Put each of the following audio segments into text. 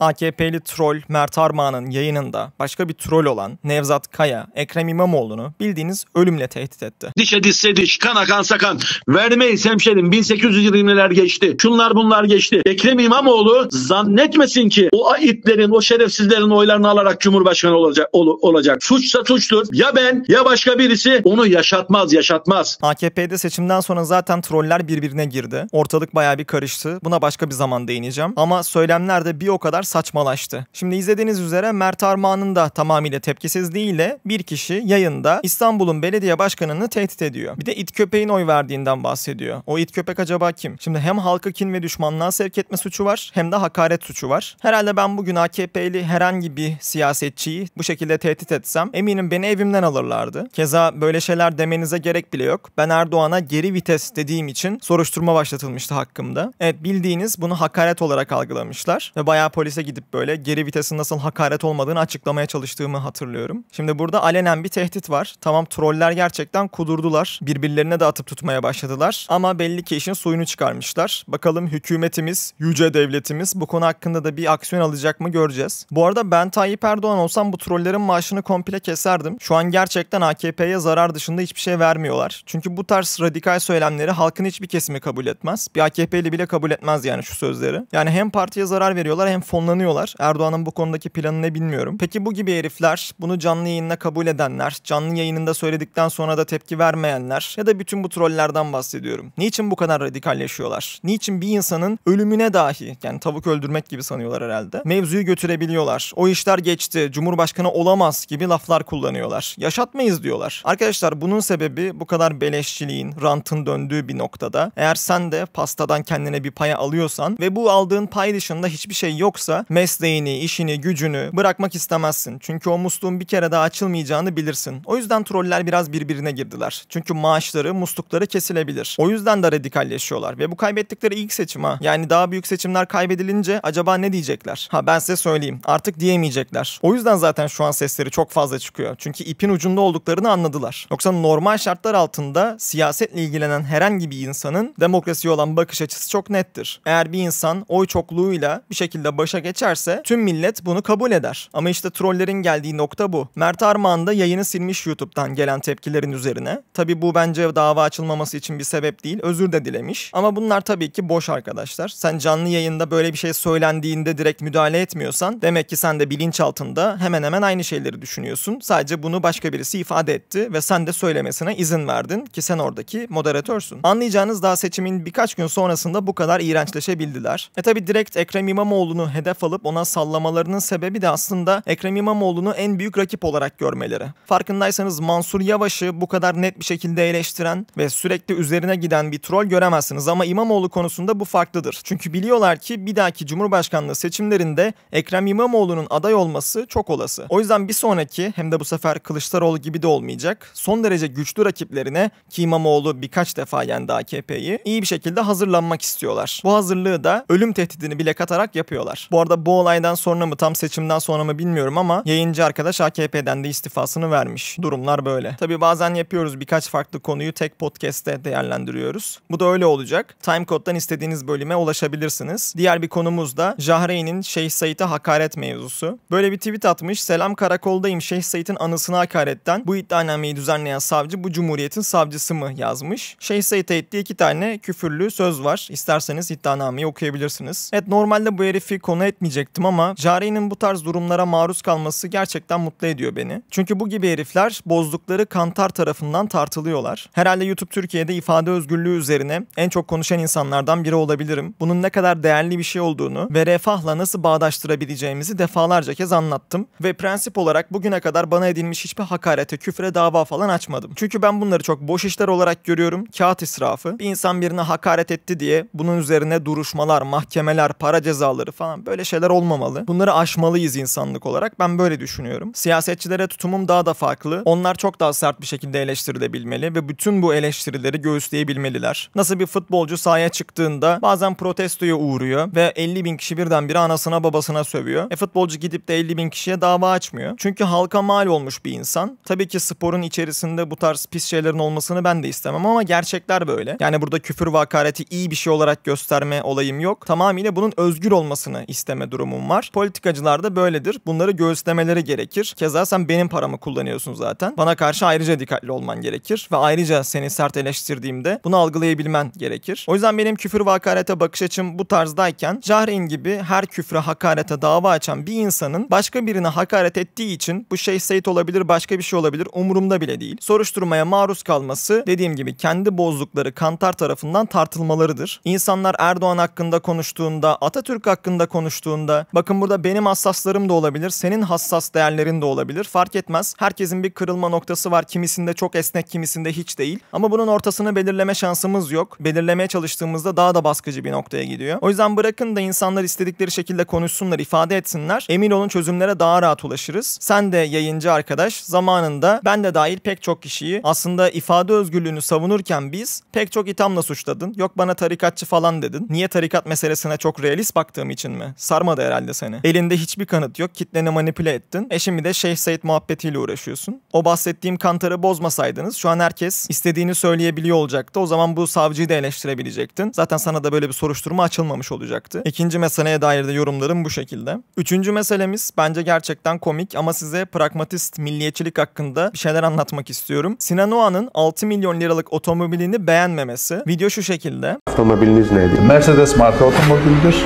AKP'li troll Mert Armağan'ın yayınında başka bir troll olan Nevzat Kaya, Ekrem İmamoğlu'nu bildiğiniz ölümle tehdit etti. Diş edişse diş, kan akan sakan, vermeyiz hemşerim 1820'ler geçti, şunlar bunlar geçti. Ekrem İmamoğlu zannetmesin ki o itlerin, o şerefsizlerin oylarını alarak Cumhurbaşkanı olacak. Ol, olacak. Suçsa suçtur. Ya ben ya başka birisi onu yaşatmaz, yaşatmaz. AKP'de seçimden sonra zaten troller birbirine girdi. Ortalık bayağı bir karıştı. Buna başka bir zaman değineceğim. Ama söylemler de bir o kadar saçmalaştı. Şimdi izlediğiniz üzere Mert Armağan'ın da tamamıyla tepkisizliğiyle bir kişi yayında İstanbul'un belediye başkanını tehdit ediyor. Bir de it köpeğin oy verdiğinden bahsediyor. O it köpek acaba kim? Şimdi hem halkı kin ve düşmanlığa sevk etme suçu var hem de hakaret suçu var. Herhalde ben bugün AKP'li herhangi bir siyasetçiyi bu şekilde tehdit etsem eminim beni evimden alırlardı. Keza böyle şeyler demenize gerek bile yok. Ben Erdoğan'a geri vites dediğim için soruşturma başlatılmıştı hakkımda. Evet bildiğiniz bunu hakaret olarak algılamışlar ve bayağı polise geçmişe gidip böyle geri vitesin nasıl hakaret olmadığını açıklamaya çalıştığımı hatırlıyorum. Şimdi burada alenen bir tehdit var. Tamam troller gerçekten kudurdular. Birbirlerine de atıp tutmaya başladılar. Ama belli ki işin suyunu çıkarmışlar. Bakalım hükümetimiz, yüce devletimiz bu konu hakkında da bir aksiyon alacak mı göreceğiz. Bu arada ben Tayyip Erdoğan olsam bu trollerin maaşını komple keserdim. Şu an gerçekten AKP'ye zarar dışında hiçbir şey vermiyorlar. Çünkü bu tarz radikal söylemleri halkın hiçbir kesimi kabul etmez. Bir AKP'li bile kabul etmez yani şu sözleri. Yani hem partiye zarar veriyorlar hem fonları konumlanıyorlar. Erdoğan'ın bu konudaki planı ne bilmiyorum. Peki bu gibi herifler bunu canlı yayında kabul edenler, canlı yayınında söyledikten sonra da tepki vermeyenler ya da bütün bu trollerden bahsediyorum. Niçin bu kadar radikalleşiyorlar? Niçin bir insanın ölümüne dahi yani tavuk öldürmek gibi sanıyorlar herhalde. Mevzuyu götürebiliyorlar. O işler geçti. Cumhurbaşkanı olamaz gibi laflar kullanıyorlar. Yaşatmayız diyorlar. Arkadaşlar bunun sebebi bu kadar beleşçiliğin, rantın döndüğü bir noktada. Eğer sen de pastadan kendine bir paya alıyorsan ve bu aldığın pay dışında hiçbir şey yoksa olursa mesleğini, işini, gücünü bırakmak istemezsin. Çünkü o musluğun bir kere daha açılmayacağını bilirsin. O yüzden troller biraz birbirine girdiler. Çünkü maaşları, muslukları kesilebilir. O yüzden de radikalleşiyorlar ve bu kaybettikleri ilk seçim ha. Yani daha büyük seçimler kaybedilince acaba ne diyecekler? Ha ben size söyleyeyim. Artık diyemeyecekler. O yüzden zaten şu an sesleri çok fazla çıkıyor. Çünkü ipin ucunda olduklarını anladılar. Yoksa normal şartlar altında siyasetle ilgilenen herhangi bir insanın demokrasiye olan bakış açısı çok nettir. Eğer bir insan oy çokluğuyla bir şekilde başa geçerse tüm millet bunu kabul eder. Ama işte trollerin geldiği nokta bu. Mert Armağan da yayını silmiş YouTube'dan gelen tepkilerin üzerine. Tabi bu bence dava açılmaması için bir sebep değil. Özür de dilemiş. Ama bunlar tabii ki boş arkadaşlar. Sen canlı yayında böyle bir şey söylendiğinde direkt müdahale etmiyorsan demek ki sen de bilinç altında hemen hemen aynı şeyleri düşünüyorsun. Sadece bunu başka birisi ifade etti ve sen de söylemesine izin verdin ki sen oradaki moderatörsün. Anlayacağınız daha seçimin birkaç gün sonrasında bu kadar iğrençleşebildiler. E tabi direkt Ekrem İmamoğlu'nu hedef hedef alıp ona sallamalarının sebebi de aslında Ekrem İmamoğlu'nu en büyük rakip olarak görmeleri. Farkındaysanız Mansur Yavaş'ı bu kadar net bir şekilde eleştiren ve sürekli üzerine giden bir troll göremezsiniz ama İmamoğlu konusunda bu farklıdır. Çünkü biliyorlar ki bir dahaki Cumhurbaşkanlığı seçimlerinde Ekrem İmamoğlu'nun aday olması çok olası. O yüzden bir sonraki hem de bu sefer Kılıçdaroğlu gibi de olmayacak son derece güçlü rakiplerine ki İmamoğlu birkaç defa yendi AKP'yi iyi bir şekilde hazırlanmak istiyorlar. Bu hazırlığı da ölüm tehdidini bile katarak yapıyorlar. Bu arada bu olaydan sonra mı tam seçimden sonra mı bilmiyorum ama yayıncı arkadaş AKP'den de istifasını vermiş. Durumlar böyle. Tabi bazen yapıyoruz birkaç farklı konuyu tek podcast'te değerlendiriyoruz. Bu da öyle olacak. Timecode'dan istediğiniz bölüme ulaşabilirsiniz. Diğer bir konumuz da Jahreyn'in Şeyh Said'e hakaret mevzusu. Böyle bir tweet atmış. Selam karakoldayım Şeyh Said'in anısına hakaretten bu iddianameyi düzenleyen savcı bu cumhuriyetin savcısı mı yazmış. Şeyh Said'e ettiği iki tane küfürlü söz var. İsterseniz iddianameyi okuyabilirsiniz. Evet normalde bu herifi konuya etmeyecektim ama Jari'nin bu tarz durumlara maruz kalması gerçekten mutlu ediyor beni. Çünkü bu gibi herifler bozdukları kantar tarafından tartılıyorlar. Herhalde YouTube Türkiye'de ifade özgürlüğü üzerine en çok konuşan insanlardan biri olabilirim. Bunun ne kadar değerli bir şey olduğunu ve refahla nasıl bağdaştırabileceğimizi defalarca kez anlattım. Ve prensip olarak bugüne kadar bana edilmiş hiçbir hakarete, küfre dava falan açmadım. Çünkü ben bunları çok boş işler olarak görüyorum. Kağıt israfı. Bir insan birine hakaret etti diye bunun üzerine duruşmalar, mahkemeler, para cezaları falan böyle böyle şeyler olmamalı. Bunları aşmalıyız insanlık olarak. Ben böyle düşünüyorum. Siyasetçilere tutumum daha da farklı. Onlar çok daha sert bir şekilde eleştirilebilmeli ve bütün bu eleştirileri göğüsleyebilmeliler. Nasıl bir futbolcu sahaya çıktığında bazen protestoya uğruyor ve 50 bin kişi birdenbire anasına babasına sövüyor. E futbolcu gidip de 50 bin kişiye dava açmıyor. Çünkü halka mal olmuş bir insan. Tabii ki sporun içerisinde bu tarz pis şeylerin olmasını ben de istemem ama gerçekler böyle. Yani burada küfür ve hakareti iyi bir şey olarak gösterme olayım yok. Tamamıyla bunun özgür olmasını istedim isteme durumum var. Politikacılarda da böyledir. Bunları göğüslemeleri gerekir. Keza sen benim paramı kullanıyorsun zaten. Bana karşı ayrıca dikkatli olman gerekir ve ayrıca seni sert eleştirdiğimde bunu algılayabilmen gerekir. O yüzden benim küfür ve hakarete bakış açım bu tarzdayken Jahreyn gibi her küfre hakarete dava açan bir insanın başka birine hakaret ettiği için bu şey Seyit olabilir başka bir şey olabilir umurumda bile değil. Soruşturmaya maruz kalması dediğim gibi kendi bozdukları kantar tarafından tartılmalarıdır. İnsanlar Erdoğan hakkında konuştuğunda Atatürk hakkında konuştuğunda konuştuğunda bakın burada benim hassaslarım da olabilir, senin hassas değerlerin de olabilir. Fark etmez. Herkesin bir kırılma noktası var. Kimisinde çok esnek, kimisinde hiç değil. Ama bunun ortasını belirleme şansımız yok. Belirlemeye çalıştığımızda daha da baskıcı bir noktaya gidiyor. O yüzden bırakın da insanlar istedikleri şekilde konuşsunlar, ifade etsinler. Emin olun çözümlere daha rahat ulaşırız. Sen de yayıncı arkadaş zamanında ben de dahil pek çok kişiyi aslında ifade özgürlüğünü savunurken biz pek çok ithamla suçladın. Yok bana tarikatçı falan dedin. Niye tarikat meselesine çok realist baktığım için mi? sarmadı herhalde seni. Elinde hiçbir kanıt yok. Kitleni manipüle ettin. E şimdi de Şeyh Said muhabbetiyle uğraşıyorsun. O bahsettiğim kantarı bozmasaydınız şu an herkes istediğini söyleyebiliyor olacaktı. O zaman bu savcıyı da eleştirebilecektin. Zaten sana da böyle bir soruşturma açılmamış olacaktı. İkinci meseleye dair de yorumlarım bu şekilde. Üçüncü meselemiz bence gerçekten komik ama size pragmatist milliyetçilik hakkında bir şeyler anlatmak istiyorum. Sinan Oğan'ın 6 milyon liralık otomobilini beğenmemesi. Video şu şekilde. Otomobiliniz neydi? Mercedes marka otomobildir.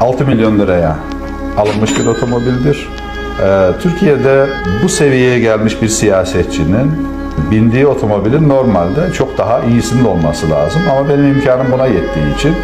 6 milyon liraya alınmış bir otomobildir. Ee, Türkiye'de bu seviyeye gelmiş bir siyasetçinin bindiği otomobilin normalde çok daha iyisinin olması lazım. Ama benim imkanım buna yettiği için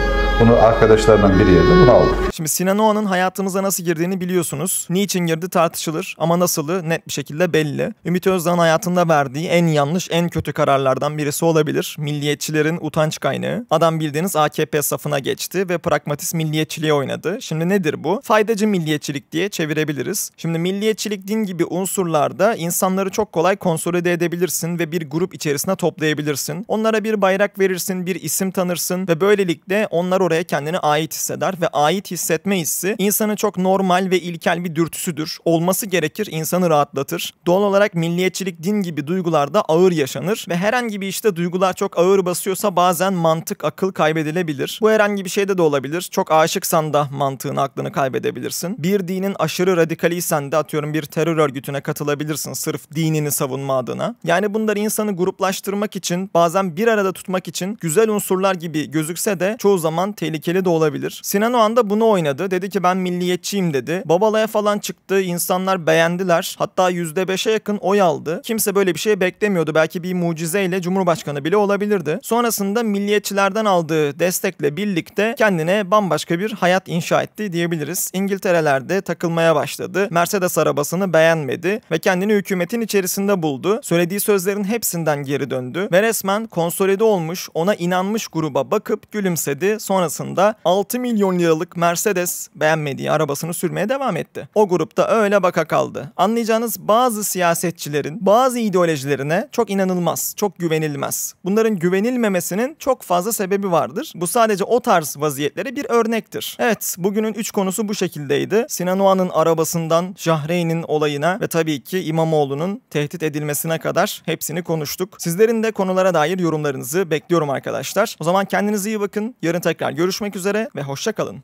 bunu arkadaşlardan biri yerde bunu aldık. Şimdi Sinan Oğan'ın hayatımıza nasıl girdiğini biliyorsunuz. Niçin girdi tartışılır ama nasılı net bir şekilde belli. Ümit Özdağ'ın hayatında verdiği en yanlış, en kötü kararlardan birisi olabilir. Milliyetçilerin utanç kaynağı. Adam bildiğiniz AKP safına geçti ve pragmatist milliyetçiliği oynadı. Şimdi nedir bu? Faydacı milliyetçilik diye çevirebiliriz. Şimdi milliyetçilik din gibi unsurlarda insanları çok kolay konsolide edebilirsin ve bir grup içerisine toplayabilirsin. Onlara bir bayrak verirsin, bir isim tanırsın ve böylelikle onları oraya kendini ait hisseder ve ait hissetme hissi insanın çok normal ve ilkel bir dürtüsüdür. Olması gerekir, insanı rahatlatır. Doğal olarak milliyetçilik, din gibi duygularda ağır yaşanır ve herhangi bir işte duygular çok ağır basıyorsa bazen mantık, akıl kaybedilebilir. Bu herhangi bir şeyde de olabilir. Çok aşıksan da mantığını, aklını kaybedebilirsin. Bir dinin aşırı radikaliysen de atıyorum bir terör örgütüne katılabilirsin sırf dinini savunma adına. Yani bunlar insanı gruplaştırmak için, bazen bir arada tutmak için güzel unsurlar gibi gözükse de çoğu zaman tehlikeli de olabilir. Sinan o anda bunu oynadı. Dedi ki ben milliyetçiyim dedi. Babalaya falan çıktı. İnsanlar beğendiler. Hatta %5'e yakın oy aldı. Kimse böyle bir şey beklemiyordu. Belki bir mucizeyle Cumhurbaşkanı bile olabilirdi. Sonrasında milliyetçilerden aldığı destekle birlikte kendine bambaşka bir hayat inşa etti diyebiliriz. İngiltere'lerde takılmaya başladı. Mercedes arabasını beğenmedi ve kendini hükümetin içerisinde buldu. Söylediği sözlerin hepsinden geri döndü ve resmen konsolide olmuş, ona inanmış gruba bakıp gülümsedi. Sonra sonrasında 6 milyon liralık Mercedes beğenmediği arabasını sürmeye devam etti. O grupta öyle baka kaldı. Anlayacağınız bazı siyasetçilerin bazı ideolojilerine çok inanılmaz, çok güvenilmez. Bunların güvenilmemesinin çok fazla sebebi vardır. Bu sadece o tarz vaziyetlere bir örnektir. Evet, bugünün 3 konusu bu şekildeydi. Sinan Oğan'ın arabasından Jahreyn'in olayına ve tabii ki İmamoğlu'nun tehdit edilmesine kadar hepsini konuştuk. Sizlerin de konulara dair yorumlarınızı bekliyorum arkadaşlar. O zaman kendinize iyi bakın. Yarın tekrar Görüşmek üzere ve hoşça kalın.